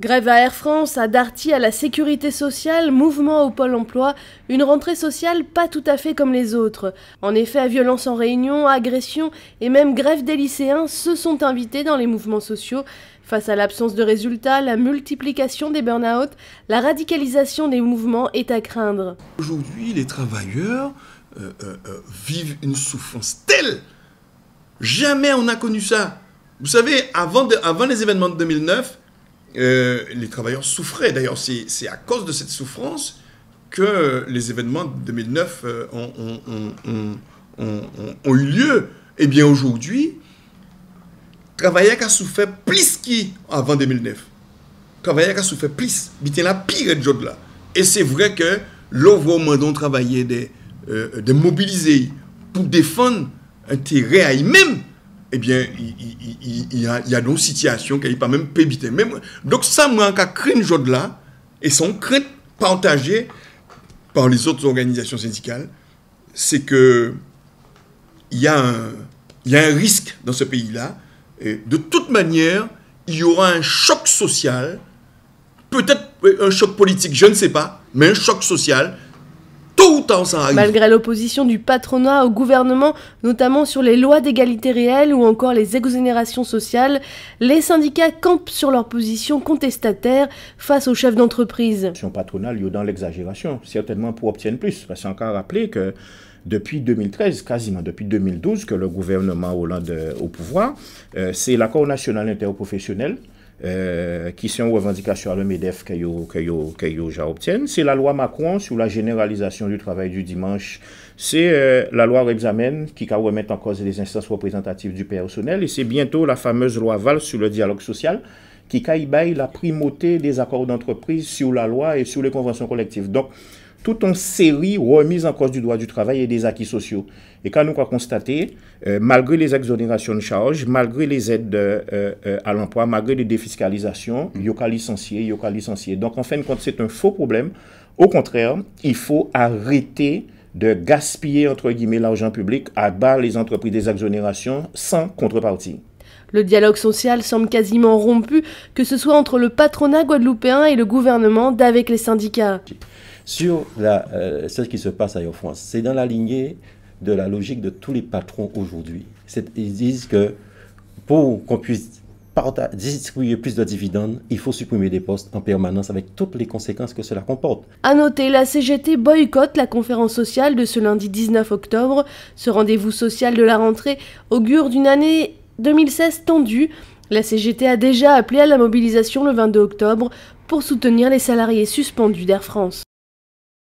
Grève à Air France, à Darty, à la sécurité sociale, mouvement au pôle emploi, une rentrée sociale pas tout à fait comme les autres. En effet, violence en réunion, agression et même grève des lycéens se sont invités dans les mouvements sociaux. Face à l'absence de résultats, la multiplication des burn-out, la radicalisation des mouvements est à craindre. Aujourd'hui, les travailleurs euh, euh, euh, vivent une souffrance telle. Jamais on n'a connu ça. Vous savez, avant les événements de 2009, euh, les travailleurs souffraient. D'ailleurs, c'est à cause de cette souffrance que les événements de 2009 euh, ont, eu lieu. Et eh bien, aujourd'hui, travailleurs qui ont souffert plus qu'avant 2009. Travailleurs qui ont souffert plus. C'est la pire job là. Et c'est vrai que l'on dont travailler des, euh, de mobiliser pour défendre un terrain à eux-mêmes eh bien, il y, a d'autres situations n'ont pas même éviter. Même, donc ça, moi, cringe de là, et son crainte partagée par les autres organisations syndicales, c'est que il y, y a un risque dans ce pays-là. De toute manière, il y aura un choc social, peut-être euh, un choc politique, je ne sais pas, mais un choc social Malgré l'opposition du patronat au gouvernement, notamment sur les lois d'égalité réelle ou encore les exonérations sociales, les syndicats campent sur leur position contestataire face aux chefs d'entreprise. Son patronale lieu dans l'exagération, certainement pour obtenir plus. Parce qu'on encore rappeler que depuis 2013, quasiment depuis 2012, que le gouvernement Hollande au pouvoir, euh, c'est l'accord national interprofessionnel euh, qui sont revendications à le MEDEF que obtiennent. C'est la loi Macron sur la généralisation du travail du dimanche. C'est euh, la loi Rebsamen qui va remettre en cause les instances représentatives du personnel. Et c'est bientôt la fameuse loi Val sur le dialogue social qui caille la primauté des accords d'entreprise sur la loi et sur les conventions collectives. Donc, tout en série remise en cause du droit du travail et des acquis sociaux. Et quand nous avons constaté, euh, malgré les exonérations de charges, malgré les aides euh, euh, à l'emploi, malgré les défiscalisations, il y a licencier, il y a licencier. Donc en fin de compte, c'est un faux problème. Au contraire, il faut arrêter de gaspiller, entre guillemets, l'argent public à bas les entreprises des exonérations sans contrepartie. Le dialogue social semble quasiment rompu, que ce soit entre le patronat guadeloupéen et le gouvernement d'avec les syndicats sur euh, ce qui se passe à Air France. C'est dans la lignée de la logique de tous les patrons aujourd'hui. Ils disent que pour qu'on puisse distribuer plus de dividendes, il faut supprimer des postes en permanence avec toutes les conséquences que cela comporte. À noter, la CGT boycotte la conférence sociale de ce lundi 19 octobre. Ce rendez-vous social de la rentrée augure d'une année 2016 tendue. La CGT a déjà appelé à la mobilisation le 22 octobre pour soutenir les salariés suspendus d'Air France.